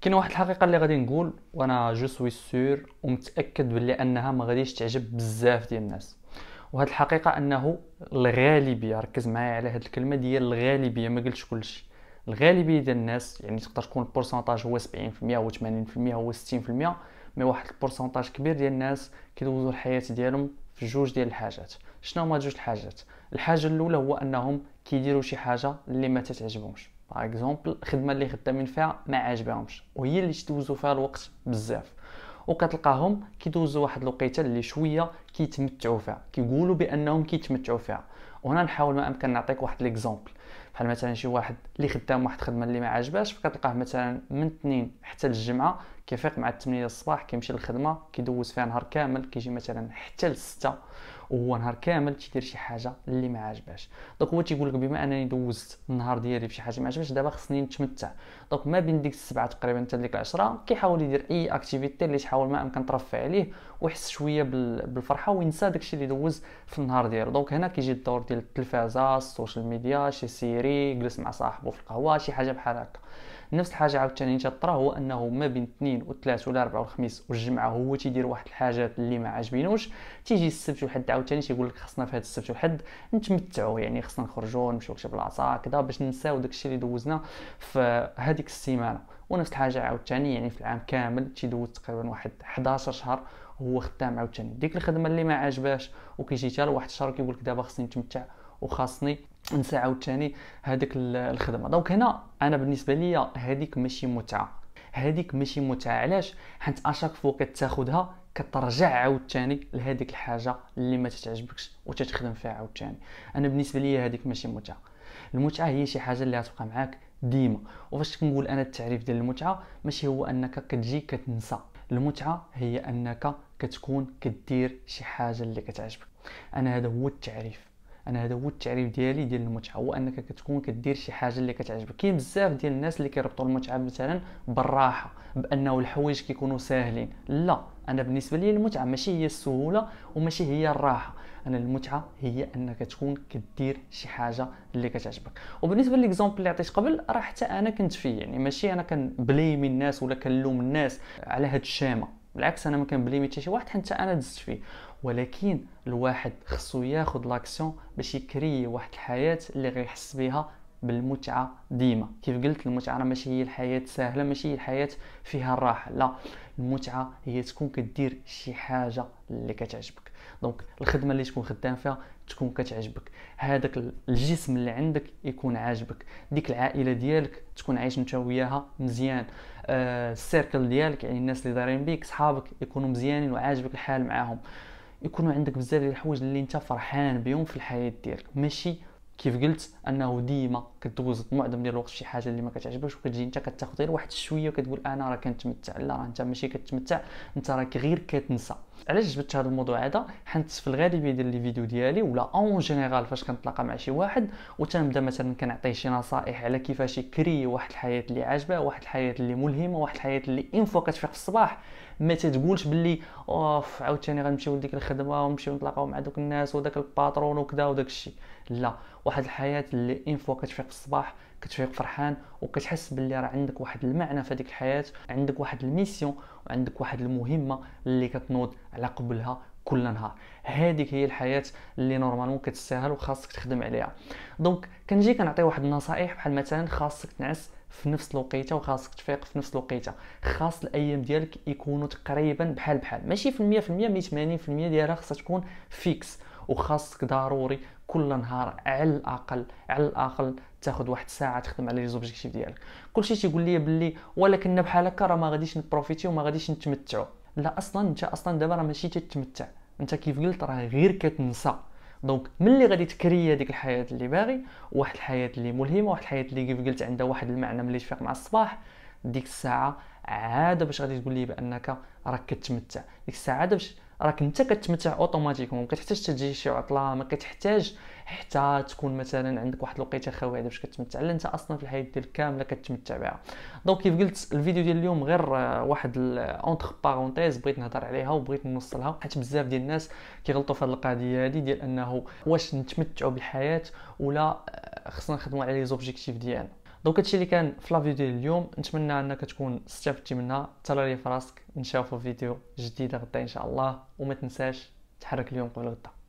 كاين واحد الحقيقه اللي غادي نقول وانا جو سوي سور ومتاكد باللي انها ما غاديش تعجب بزاف ديال الناس وهاد الحقيقه انه الغالبيه ركز معايا على هاد الكلمه ديال الغالبيه ما قلتش كلشي الغالبيه ديال الناس يعني تقدر تكون البورسنتاج هو 70% و 80% هو 60% مي واحد البورسنتاج كبير ديال الناس كيدوزوا الحياه ديالهم في جوج ديال الحاجات شنو هما جوج الحاجات الحاجه الاولى هو انهم كيديروا شي حاجه اللي ما تتعجبهمش باغ اكزومبل الخدمه اللي خدامين فيها ما عاجبهمش وهي اللي تدوزوا فيها الوقت بزاف وكتلقاهم كيدوزوا واحد الوقيته اللي شويه كيتمتعوا فيها كيقولوا بانهم كيتمتعوا فيها وهنا نحاول ما امكن نعطيك واحد ليكزومبل بحال مثلا شي واحد اللي خدام واحد الخدمه اللي ما عاجباش فكتلقاه مثلا من الاثنين حتى الجمعه كيفيق مع 8 الصباح كيمشي للخدمه كيدوز فيها نهار كامل كيجي مثلا حتى للستة وهو نهار كامل تيدير شي حاجه اللي ما عجباش دونك هو تيقول لك بما انني دوزت النهار ديالي بشي حاجه ما عجباش دابا خصني نتمتع دونك ما بين ديك السبعه تقريبا حتى ديك العشره كيحاول يدير اي اكتيفيتي اللي تحاول ما امكن ترفع عليه ويحس شويه بالفرحه وينسى داكشي اللي دوز في النهار ديالو دونك هنا كيجي الدور ديال التلفازه السوشيال ميديا شي سيري جلس مع صاحبه في القهوه شي حاجه بحال هكا نفس الحاجه عاوتاني تطرا هو انه ما بين الاثنين ولا والاربع والخميس والجمعه هو تيدير واحد الحاجات اللي ما عاجبينوش تيجي السبت والحد عاوتاني تيقول لك خصنا في هذا السبت والحد نتمتعوا يعني خصنا نخرجوا نمشيو لشي بلاصه كذا باش ننساو داكشي اللي دوزنا في هذيك السيمانه ونفس الحاجه عاوتاني يعني في العام كامل تيدوز تقريبا واحد 11 شهر هو خدام عاوتاني ديك الخدمه اللي ما عاجباش وكيجي حتى لواحد الشهر كيقول لك دابا خصني نتمتع وخاصني نسى عاوتاني هذيك الخدمه دونك هنا انا بالنسبه ليا هذيك ماشي متعه هذيك ماشي متعه علاش حيت اشاك فوا كتاخذها كترجع عاوتاني لهذيك الحاجه اللي ما تتعجبكش وتتخدم فيها عاوتاني انا بالنسبه ليا هذيك ماشي متعه المتعه هي شي حاجه اللي غتبقى معاك ديما وفاش كنقول انا التعريف ديال المتعه ماشي هو انك كتجي كتنسى المتعه هي انك كتكون كدير شي حاجه اللي كتعجبك انا هذا هو التعريف انا هذا هو التعريف ديالي ديال المتعه هو انك كتكون كدير شي حاجه اللي كتعجبك كاين بزاف ديال الناس اللي كيربطوا المتعه مثلا بالراحه بانه الحوايج كيكونوا ساهلين لا انا بالنسبه لي المتعه ماشي هي السهوله وماشي هي الراحه انا المتعه هي انك تكون كدير شي حاجه اللي كتعجبك وبالنسبه للإكزامبل اللي عطيت قبل راه حتى انا كنت فيه يعني ماشي انا كنبليمي الناس ولا كنلوم الناس على هاد الشامه بالعكس انا ما حتى شي واحد حتى انا دزت فيه ولكن الواحد خصو ياخذ لاكسيون باش يكري واحد الحياه اللي غيحس بها بالمتعه ديما كيف قلت المتعه راه ماشي هي الحياه سهله ماشي هي الحياه فيها الراحه لا المتعه هي تكون كدير شي حاجه اللي كتعجبك دونك الخدمه اللي تكون خدام فيها تكون كتعجبك هذاك الجسم اللي عندك يكون عاجبك ديك العائله ديالك تكون عايش انت وياها مزيان آه السيركل ديالك يعني الناس اللي دايرين بيك صحابك يكونوا مزيانين وعاجبك الحال معاهم يكونوا عندك بزاف ديال الحوايج اللي انت فرحان بهم في الحياه ديالك ماشي كيف قلت انه ديما كدوز معظم ديال الوقت شي حاجه اللي ما كتعجبكش وكتجي انت كتاخذ غير واحد الشويه وكتقول انا راه كنتمتع لا راه انت ماشي كتمتع انت راك غير كتنسى علاش جبت هذا الموضوع هذا حيت في الغالبيه ديال لي فيديو ديالي ولا اون جينيرال فاش كنتلاقى مع شي واحد وتنبدا مثلا كنعطيه شي نصائح على كيفاش يكري واحد الحياه اللي عاجبه واحد الحياه اللي ملهمه واحد الحياه اللي ان فوا كتفيق في الصباح ما تتقولش باللي اوف عاوتاني غنمشيو لديك الخدمه ونمشيو نتلاقاو مع دوك الناس وداك الباترون وكذا وداك الشيء لا واحد الحياه اللي ان فوا كتفيق في الصباح كتفيق فرحان وكتحس باللي راه عندك واحد المعنى في هذيك الحياه عندك واحد الميسيون وعندك واحد المهمه اللي كتنوض على قبلها كل نهار هذيك هي الحياه اللي نورمالمون كتستاهل وخاصك تخدم عليها دونك كنجي كنعطي واحد النصائح بحال مثلا خاصك تنعس في نفس الوقيته وخاصك تفيق في نفس الوقيته خاص الايام ديالك يكونوا تقريبا بحال بحال ماشي في 100% 80% ديالها خاصها تكون فيكس وخاصك ضروري كل نهار على الاقل على الاقل تاخذ واحد الساعه تخدم على لي زوبجيكتيف ديالك كلشي تيقول لي باللي ولكن بحال هكا راه ما غاديش نبروفيتي وما غاديش نتمتعوا لا اصلا انت اصلا دابا راه ماشي تتمتع انت كيف قلت راه غير كتنسى دونك ملي غادي تكري هذيك الحياه اللي باغي واحد الحياه اللي ملهمه واحد الحياه اللي كيف قلت عندها واحد المعنى ملي تفيق مع الصباح ديك الساعه عاده باش غادي تقول لي بانك راك كتمتع ديك الساعه عاده باش راك انت كتمتع اوتوماتيكمون كتحتاج تجي شي عطله ما كتحتاج حتى تكون مثلا عندك واحد الوقيته خاويه باش كتمتع لا انت اصلا في الحياه ديالك كامله كتمتع بها دونك كيف قلت الفيديو ديال اليوم غير واحد اونتر بارونتيز بغيت نهضر عليها وبغيت نوصلها حيت بزاف ديال الناس كيغلطوا في هذه القضيه هذه ديال انه واش نتمتعوا بالحياه ولا خصنا نخدموا على لي زوبجيكتيف ديالنا دونك هادشي اللي كان في لا ديال اليوم نتمنى انك تكون استفدتي منها تلالي فراسك نشوفو فيديو جديده غدا ان شاء الله وما تنساش تحرك اليوم قبل غدا